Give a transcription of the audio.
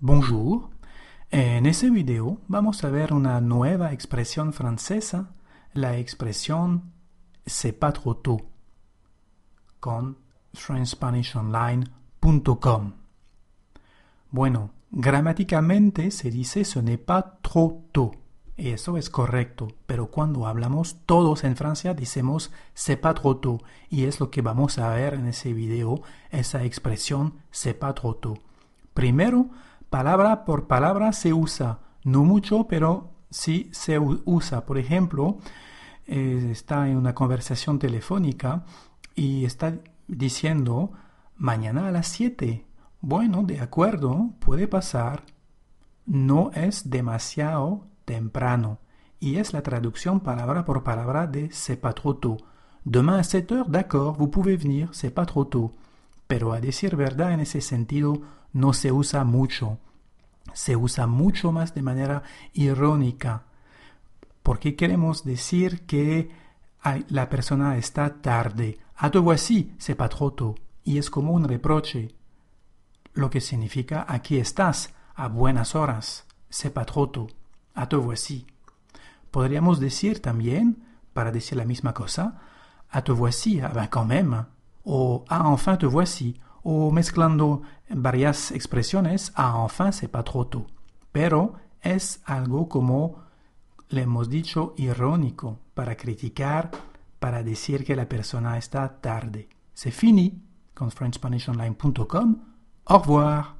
Bonjour. En ese video vamos a ver una nueva expresión francesa, la expresión c'est pas trop tôt con FrenchSpanishOnline.com. Bueno, gramaticalmente se dice ce n'est pas trop tôt eso es correcto, pero cuando hablamos todos en Francia decimos c'est pas trop tôt y es lo que vamos a ver en ese video, esa expresión c'est pas trop tôt. Primero, palabra por palabra se usa, no mucho, pero sí se usa. Por ejemplo, eh, está en una conversación telefónica y está diciendo, mañana a las 7. Bueno, de acuerdo, puede pasar. No es demasiado temprano. Y es la traducción palabra por palabra de c'est pas trop tôt. Demain à 7 heures, d'accord, vous pouvez venir, c'est pas trop tôt. Pero a decir verdad en ese sentido, no se usa mucho. Se usa mucho más de manera irónica, porque queremos decir que la persona está tarde. A te voici, trop tôt. y es como un reproche, lo que significa aquí estás, a buenas horas, trop tôt. a te voici. Podríamos decir también, para decir la misma cosa, a te voici, ah ben quand même, o ah enfin te voici, o mezclando varias expresiones, a enfin, c'est pas trop Pero es algo como le hemos dicho irónico para criticar, para decir que la persona está tarde. C'est fini con FrenchSpanishOnline.com. Au revoir.